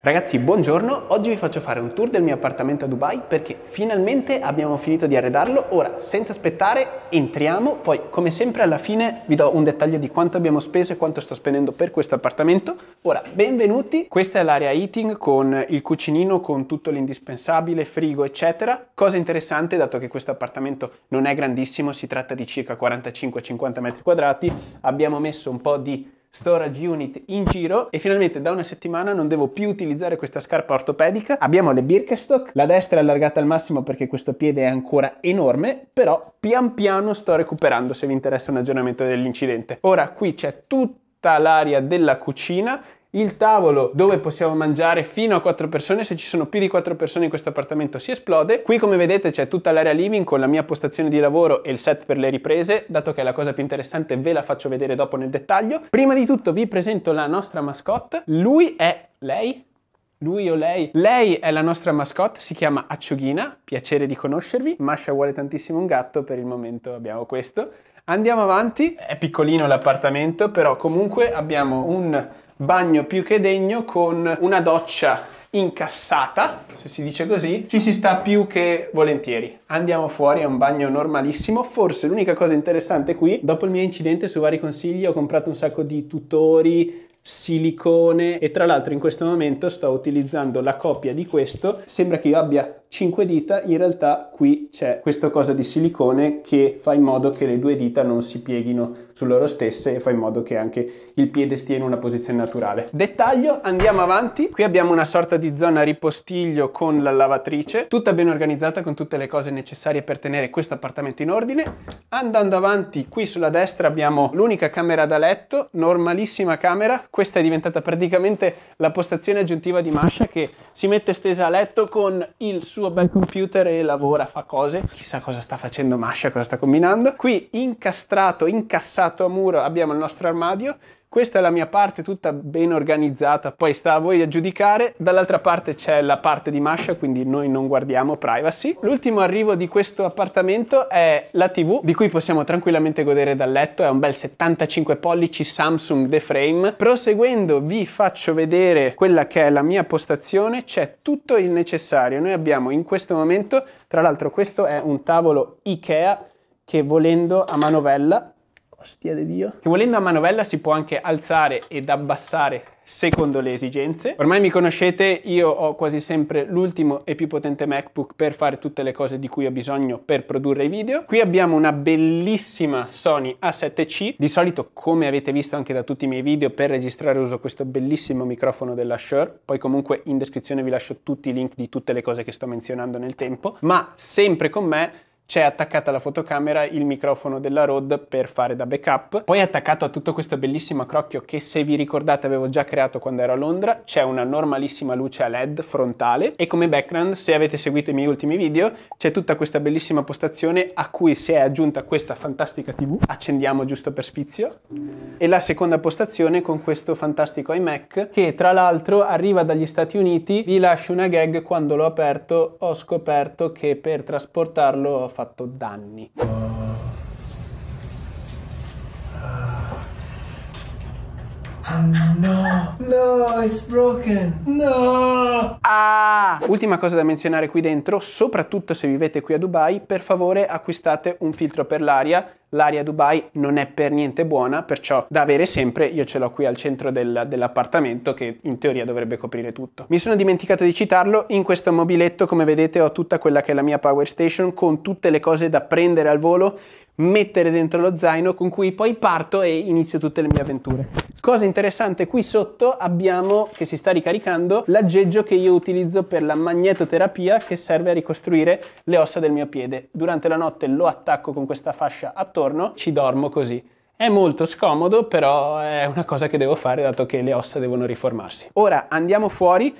Ragazzi, buongiorno. Oggi vi faccio fare un tour del mio appartamento a Dubai perché finalmente abbiamo finito di arredarlo. Ora, senza aspettare, entriamo. Poi, come sempre, alla fine vi do un dettaglio di quanto abbiamo speso e quanto sto spendendo per questo appartamento. Ora, benvenuti. Questa è l'area heating con il cucinino, con tutto l'indispensabile, frigo, eccetera. Cosa interessante, dato che questo appartamento non è grandissimo, si tratta di circa 45-50 metri quadrati, abbiamo messo un po' di storage unit in giro e finalmente da una settimana non devo più utilizzare questa scarpa ortopedica. Abbiamo le Birkenstock, la destra è allargata al massimo perché questo piede è ancora enorme, però pian piano sto recuperando se vi interessa un aggiornamento dell'incidente. Ora qui c'è tutta l'area della cucina il tavolo dove possiamo mangiare fino a 4 persone, se ci sono più di 4 persone in questo appartamento si esplode. Qui come vedete c'è tutta l'area living con la mia postazione di lavoro e il set per le riprese, dato che è la cosa più interessante ve la faccio vedere dopo nel dettaglio. Prima di tutto vi presento la nostra mascotte, lui è lei, lui o lei. Lei è la nostra mascotte, si chiama Acciughina, piacere di conoscervi. Masha vuole tantissimo un gatto, per il momento abbiamo questo. Andiamo avanti, è piccolino l'appartamento, però comunque abbiamo un bagno più che degno con una doccia incassata, se si dice così, ci si sta più che volentieri. Andiamo fuori, è un bagno normalissimo. Forse l'unica cosa interessante qui, dopo il mio incidente su vari consigli ho comprato un sacco di tutori, silicone e tra l'altro in questo momento sto utilizzando la copia di questo sembra che io abbia 5 dita in realtà qui c'è questa cosa di silicone che fa in modo che le due dita non si pieghino su loro stesse e fa in modo che anche il piede stia in una posizione naturale dettaglio andiamo avanti qui abbiamo una sorta di zona ripostiglio con la lavatrice tutta ben organizzata con tutte le cose necessarie per tenere questo appartamento in ordine andando avanti qui sulla destra abbiamo l'unica camera da letto normalissima camera questa è diventata praticamente la postazione aggiuntiva di Masha che si mette stesa a letto con il suo bel computer e lavora, fa cose. Chissà cosa sta facendo Masha, cosa sta combinando. Qui incastrato, incassato a muro abbiamo il nostro armadio questa è la mia parte tutta ben organizzata, poi sta a voi a giudicare. Dall'altra parte c'è la parte di Masha, quindi noi non guardiamo privacy. L'ultimo arrivo di questo appartamento è la TV, di cui possiamo tranquillamente godere dal letto, è un bel 75 pollici Samsung The Frame. Proseguendo vi faccio vedere quella che è la mia postazione, c'è tutto il necessario. Noi abbiamo in questo momento, tra l'altro questo è un tavolo Ikea che volendo a manovella Ostia di Dio. Che volendo a manovella si può anche alzare ed abbassare secondo le esigenze. Ormai mi conoscete, io ho quasi sempre l'ultimo e più potente MacBook per fare tutte le cose di cui ho bisogno per produrre i video. Qui abbiamo una bellissima Sony A7C, di solito come avete visto anche da tutti i miei video per registrare uso questo bellissimo microfono della Shure, poi comunque in descrizione vi lascio tutti i link di tutte le cose che sto menzionando nel tempo, ma sempre con me c'è attaccata alla fotocamera il microfono della Rode per fare da backup. Poi attaccato a tutto questo bellissimo crocchio che se vi ricordate avevo già creato quando ero a Londra, c'è una normalissima luce a LED frontale e come background, se avete seguito i miei ultimi video, c'è tutta questa bellissima postazione a cui si è aggiunta questa fantastica TV. Accendiamo giusto per spizio. E la seconda postazione con questo fantastico iMac che tra l'altro arriva dagli Stati Uniti. Vi lascio una gag quando l'ho aperto, ho scoperto che per trasportarlo ho fatto danni. Ah, no, it's broken. No. Ah! Ultima cosa da menzionare qui dentro, soprattutto se vivete qui a Dubai, per favore acquistate un filtro per l'aria L'aria Dubai non è per niente buona, perciò da avere sempre io ce l'ho qui al centro del, dell'appartamento che in teoria dovrebbe coprire tutto. Mi sono dimenticato di citarlo, in questo mobiletto come vedete ho tutta quella che è la mia power station con tutte le cose da prendere al volo mettere dentro lo zaino con cui poi parto e inizio tutte le mie avventure. Cosa interessante, qui sotto abbiamo, che si sta ricaricando, l'aggeggio che io utilizzo per la magnetoterapia che serve a ricostruire le ossa del mio piede. Durante la notte lo attacco con questa fascia attorno attorno, ci dormo così. È molto scomodo, però è una cosa che devo fare dato che le ossa devono riformarsi. Ora andiamo fuori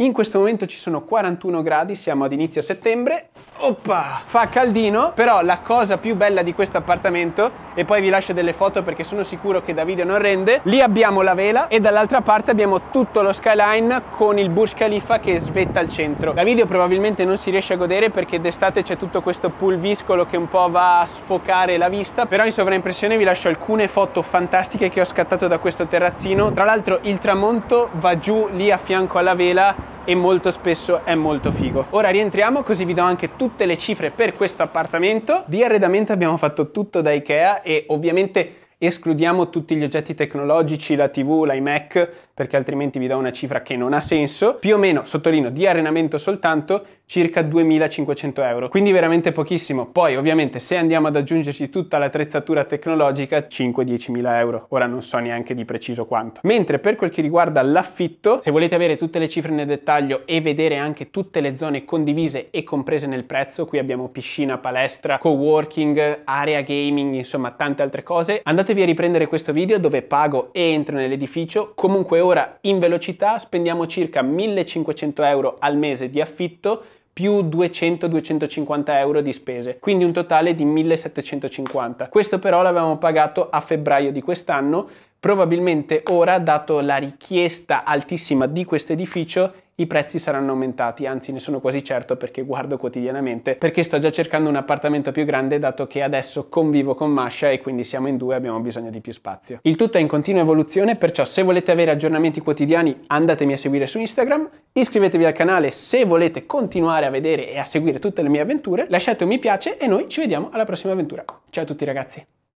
in questo momento ci sono 41 gradi, siamo ad inizio settembre. Oppa! Fa caldino, però la cosa più bella di questo appartamento, e poi vi lascio delle foto perché sono sicuro che da video non rende, lì abbiamo la vela e dall'altra parte abbiamo tutto lo skyline con il Burj Khalifa che svetta al centro. Da video probabilmente non si riesce a godere perché d'estate c'è tutto questo pulviscolo che un po' va a sfocare la vista, però in sovraimpressione vi lascio alcune foto fantastiche che ho scattato da questo terrazzino. Tra l'altro il tramonto va giù lì a fianco alla vela e molto spesso è molto figo. Ora rientriamo così vi do anche tutte le cifre per questo appartamento. Di arredamento abbiamo fatto tutto da Ikea e ovviamente escludiamo tutti gli oggetti tecnologici, la TV, l'iMac, perché altrimenti vi do una cifra che non ha senso. Più o meno, sottolineo, di allenamento soltanto, circa 2500 euro, quindi veramente pochissimo. Poi ovviamente se andiamo ad aggiungerci tutta l'attrezzatura tecnologica 5-10 mila euro, ora non so neanche di preciso quanto. Mentre per quel che riguarda l'affitto, se volete avere tutte le cifre nel dettaglio e vedere anche tutte le zone condivise e comprese nel prezzo, qui abbiamo piscina, palestra, co-working, area gaming, insomma tante altre cose, andatevi a riprendere questo video dove pago e entro nell'edificio, comunque ora in velocità spendiamo circa 1500 euro al mese di affitto più 200-250 euro di spese, quindi un totale di 1750. Questo però l'avevamo pagato a febbraio di quest'anno Probabilmente ora, dato la richiesta altissima di questo edificio, i prezzi saranno aumentati, anzi ne sono quasi certo perché guardo quotidianamente, perché sto già cercando un appartamento più grande dato che adesso convivo con Masha e quindi siamo in due e abbiamo bisogno di più spazio. Il tutto è in continua evoluzione, perciò se volete avere aggiornamenti quotidiani andatemi a seguire su Instagram, iscrivetevi al canale se volete continuare a vedere e a seguire tutte le mie avventure, lasciate un mi piace e noi ci vediamo alla prossima avventura. Ciao a tutti ragazzi!